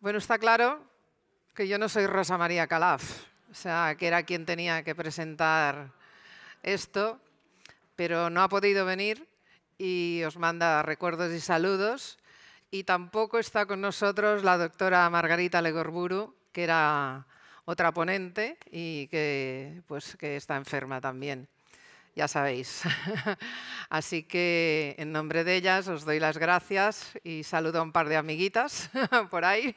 Bueno, está claro que yo no soy Rosa María Calaf, o sea, que era quien tenía que presentar esto, pero no ha podido venir y os manda recuerdos y saludos. Y tampoco está con nosotros la doctora Margarita Legorburu, que era otra ponente y que, pues, que está enferma también ya sabéis. Así que en nombre de ellas os doy las gracias y saludo a un par de amiguitas por ahí.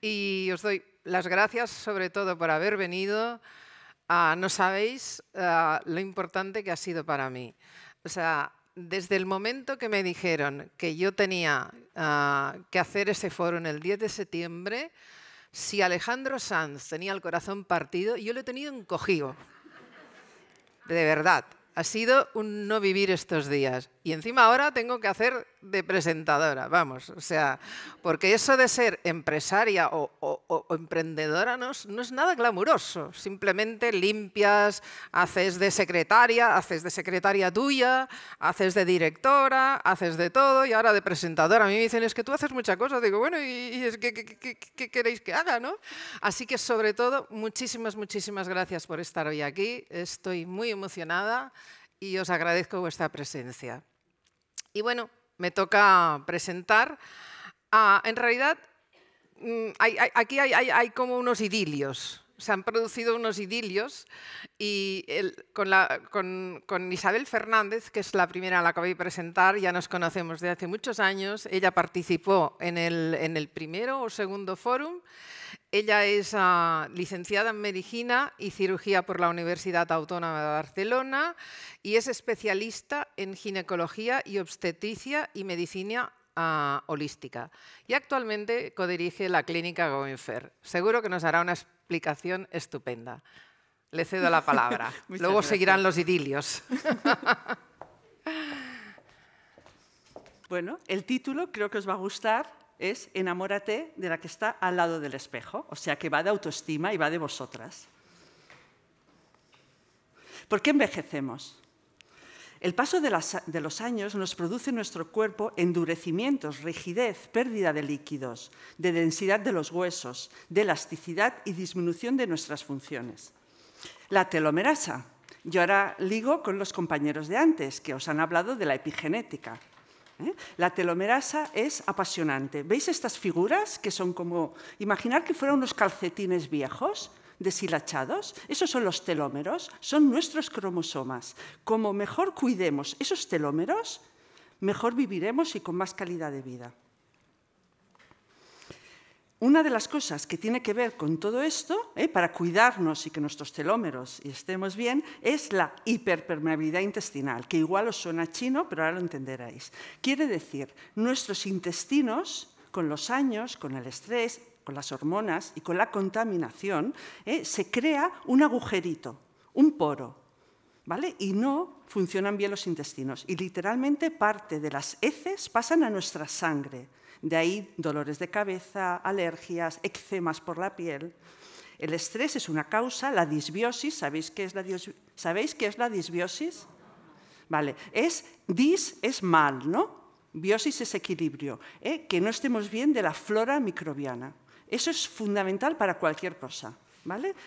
Y os doy las gracias sobre todo por haber venido. Ah, no sabéis ah, lo importante que ha sido para mí. O sea, desde el momento que me dijeron que yo tenía ah, que hacer ese foro en el 10 de septiembre, si Alejandro Sanz tenía el corazón partido, yo lo he tenido encogido de verdad. Ha sido un no vivir estos días. Y encima ahora tengo que hacer de presentadora, vamos, o sea, porque eso de ser empresaria o, emprendedora no es, nada glamuroso, simplemente limpias, haces de secretaria, haces de secretaria tuya, haces de directora, haces de todo y ahora de presentadora. A mí me dicen, es que tú haces muchas cosas, digo, bueno, y, y es que, ¿qué queréis que haga, no? Así que sobre todo, muchísimas, muchísimas gracias por estar hoy aquí, estoy muy emocionada y os agradezco vuestra presencia. Y bueno, me toca presentar. Ah, en realidad, mm, aquí hay, como unos idilios. Se han producido unos idilios y con, Isabel Fernández, que es la primera a la que voy a presentar, ya nos conocemos de hace muchos años. Ella participó en el, en el primero o segundo fórum ella es ah, licenciada en Medicina y Cirugía por la Universidad Autónoma de Barcelona y es especialista en ginecología y obstetricia y medicina ah, holística. Y actualmente codirige la clínica Goenfer. Seguro que nos hará una explicación estupenda. Le cedo la palabra. Luego seguirán los idilios. bueno, el título creo que os va a gustar es enamórate de la que está al lado del espejo, o sea que va de autoestima y va de vosotras. ¿Por qué envejecemos? El paso de, los años nos produce en nuestro cuerpo endurecimientos, rigidez, pérdida de líquidos, de densidad de los huesos, de elasticidad y disminución de nuestras funciones. La telomerasa. Yo ahora ligo con los compañeros de antes, que os han hablado de la epigenética. ¿eh? La telomerasa es apasionante. ¿Veis estas figuras que son como, imaginar que fueran unos calcetines viejos? deshilachados, esos son los telómeros, son nuestros cromosomas. Como mejor cuidemos esos telómeros, mejor viviremos y con más calidad de vida. Una de las cosas que tiene que ver con todo esto, eh, para cuidarnos y que nuestros telómeros estemos bien, es la hiperpermeabilidad intestinal, que igual os suena chino, pero ahora lo entenderéis. Quiere decir, nuestros intestinos, con los años, con el estrés, con las hormonas y con la contaminación, eh, se crea un agujerito, un poro, ¿vale? Y no funcionan bien los intestinos. Y literalmente parte de las heces pasan a nuestra sangre. De ahí dolores de cabeza, alergias, eczemas por la piel. El estrés es una causa, la disbiosis, ¿sabéis qué es la, disbiosis? Vale, es dis es mal, ¿no? Biosis es equilibrio, ¿eh? que no estemos bien de la flora microbiana. Eso es fundamental para cualquier cosa.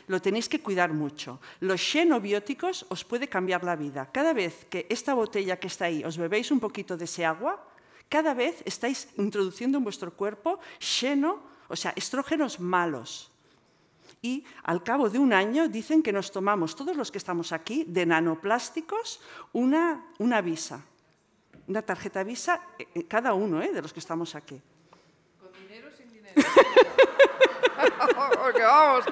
Lo tenéis que cuidar mucho. Los xenobióticos os puede cambiar la vida. Cada vez que esta botella que está ahí os bebéis un poquito de ese agua, cada vez estáis introduciendo en vuestro cuerpo xeno, o sea, estrógenos malos. Y al cabo de un año dicen que nos tomamos, todos los que estamos aquí, de nanoplásticos, una, una visa, una tarjeta visa, eh, eh, cada uno eh, de los que estamos aquí. Porque vamos,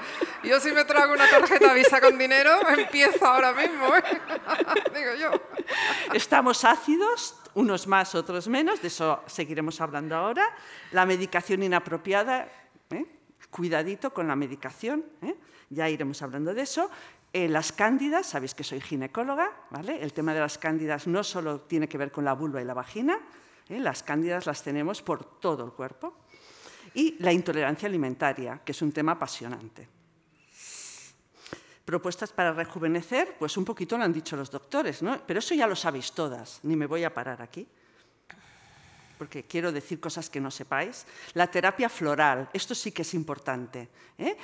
yo si me trago una tarjeta Visa con dinero, empiezo ahora mismo, ¿eh? digo yo. Estamos ácidos, unos más, otros menos, de eso seguiremos hablando ahora. La medicación inapropiada, ¿eh? cuidadito con la medicación, ¿eh? ya iremos hablando de eso. las cándidas, sabéis que soy ginecóloga, ¿vale? El tema de las cándidas no solo tiene que ver con la vulva y la vagina, las cándidas las tenemos por todo el cuerpo y la intolerancia alimentaria, que es un tema apasionante. Propuestas para rejuvenecer, pues un poquito lo han dicho los doctores, ¿no? pero eso ya lo sabéis todas, ni me voy a parar aquí porque quiero decir cosas que no sepáis. La terapia floral, esto sí que es importante. ¿eh?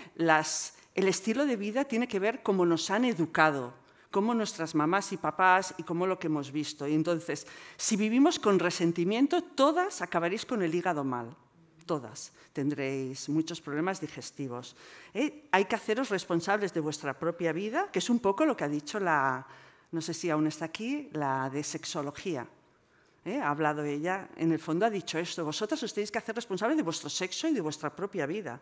el estilo de vida tiene que ver cómo nos han educado, cómo nuestras mamás y papás y cómo lo que hemos visto. Y entonces, si vivimos con resentimiento, todas acabaréis con el hígado mal todas. Tendréis muchos problemas digestivos. ¿Eh? Hay que haceros responsables de vuestra propia vida, que es un poco lo que ha dicho la, no sé si aún está aquí, la de sexología. ¿Eh? Ha hablado ella, en el fondo ha dicho esto, Vosotras os tenéis que hacer responsables de vuestro sexo y de vuestra propia vida.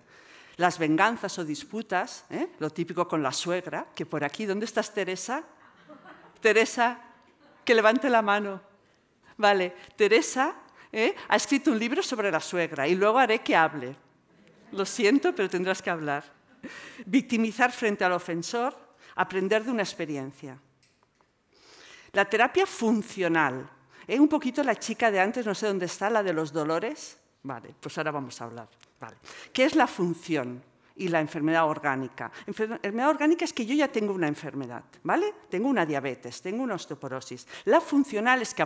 Las venganzas o disputas, ¿eh? lo típico con la suegra, que por aquí, ¿dónde estás Teresa? Teresa, que levante la mano. Vale, Teresa ¿eh? ha escrito un libro sobre la suegra y luego haré que hable. Lo siento, pero tendrás que hablar. Victimizar frente al ofensor, aprender de una experiencia. La terapia funcional. Es ¿eh? Un poquito la chica de antes, no sé dónde está, la de los dolores. Vale, pues ahora vamos a hablar. ¿Qué es la función? y la enfermedad orgánica. Enfermedad orgánica es que yo ya tengo una enfermedad, ¿vale? Tengo una diabetes, tengo una osteoporosis. La funcional es que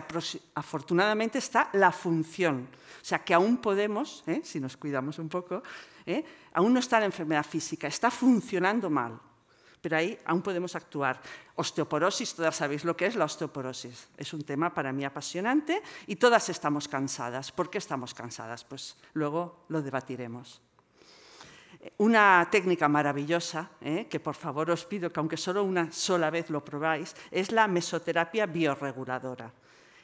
afortunadamente está la función, o sea que aún podemos, ¿eh? si nos cuidamos un poco, ¿eh? aún no está la enfermedad física, está funcionando mal, pero ahí aún podemos actuar. Osteoporosis, todas sabéis lo que es la osteoporosis. Es un tema para mí apasionante y todas estamos cansadas. ¿Por qué estamos cansadas? Pues luego lo debatiremos. Una técnica maravillosa, ¿eh? que por favor os pido que aunque solo una sola vez lo probáis, es la mesoterapia bioreguladora.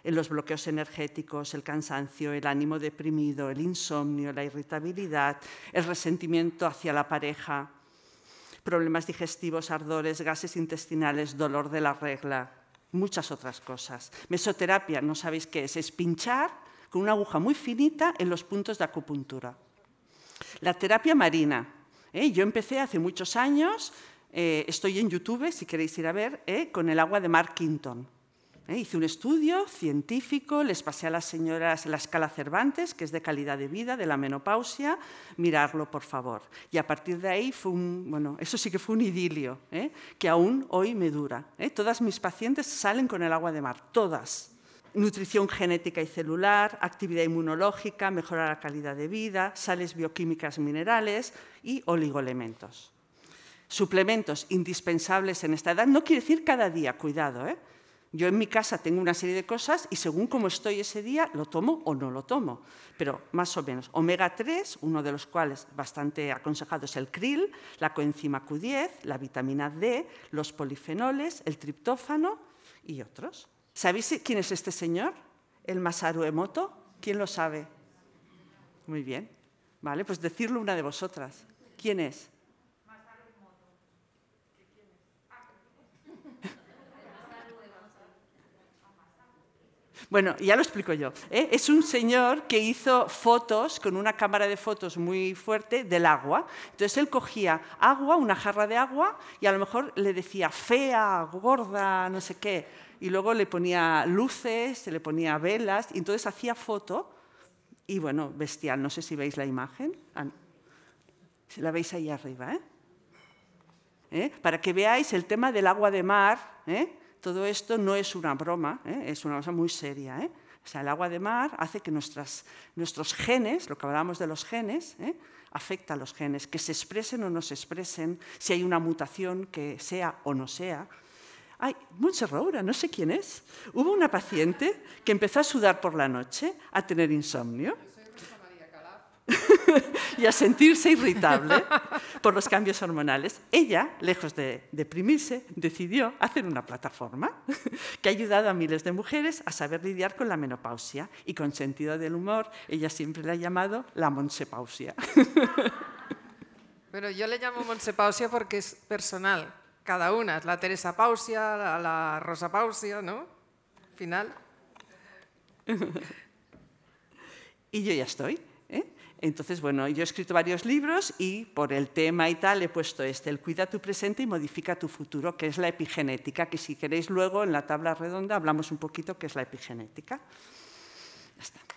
En los bloqueos energéticos, el cansancio, el ánimo deprimido, el insomnio, la irritabilidad, el resentimiento hacia la pareja, problemas digestivos, ardores, gases intestinales, dolor de la regla, muchas otras cosas. Mesoterapia, no sabéis qué es, es pinchar con una aguja muy finita en los puntos de acupuntura. La terapia marina. ¿eh? Yo empecé hace muchos años, eh, estoy en YouTube, si queréis ir a ver, ¿eh? con el agua de mar Quinton. Hice un estudio científico, les pasé a las señoras la escala Cervantes, que es de calidad de vida, de la menopausia, mirarlo por favor. Y a partir de ahí fue bueno, eso sí que fue un idilio, que aún hoy me dura. Todas mis pacientes salen con el agua de mar, todas nutrición genética y celular, actividad inmunológica, mejorar la calidad de vida, sales bioquímicas minerales y oligoelementos. Suplementos indispensables en esta edad, no quiere decir cada día, cuidado. ¿eh? Yo en mi casa tengo una serie de cosas y según cómo estoy ese día, lo tomo o no lo tomo, pero más o menos. Omega 3, uno de los cuales bastante aconsejado es el krill, la coenzima Q10, la vitamina D, los polifenoles, el triptófano y otros. ¿Sabéis quién es este señor? ¿El Masaru Emoto? ¿Quién lo sabe? Muy bien. Vale, pues decirlo una de vosotras. ¿Quién es? Bueno, ya lo explico yo. ¿eh? Es un señor que hizo fotos con una cámara de fotos muy fuerte del agua. Entonces él cogía agua, una jarra de agua, y a lo mejor le decía fea, gorda, no sé qué y luego le ponía luces, se le ponía velas, y entonces hacía foto, y bueno, bestial, no sé si veis la imagen, ah, si la veis ahí arriba, ¿eh? ¿Eh? para que veáis el tema del agua de mar, ¿eh? todo esto no es una broma, ¿eh? es una cosa muy seria. O sea, el agua de mar hace que nuestros genes, lo que hablábamos de los genes, afecta a los genes, que se expresen o no se expresen, si hay una mutación que sea o no sea. Ay, Montse no sé quién es. Hubo una paciente que empezó a sudar por la noche, a tener insomnio. y a sentirse irritable por los cambios hormonales, ella, lejos de deprimirse, decidió hacer una plataforma que ha ayudado a miles de mujeres a saber lidiar con la menopausia y con sentido del humor, ella siempre la ha llamado la monsepausia. pero yo le llamo monsepausia porque es personal cada una, la Teresa Pausia, la, Rosa Pausia, ¿no? Final. y yo ya estoy. ¿eh? Entonces, bueno, yo he escrito varios libros y por el tema y tal he puesto este, el cuida tu presente y modifica tu futuro, que es la epigenética, que si queréis luego en la tabla redonda hablamos un poquito qué es la epigenética. Ya está.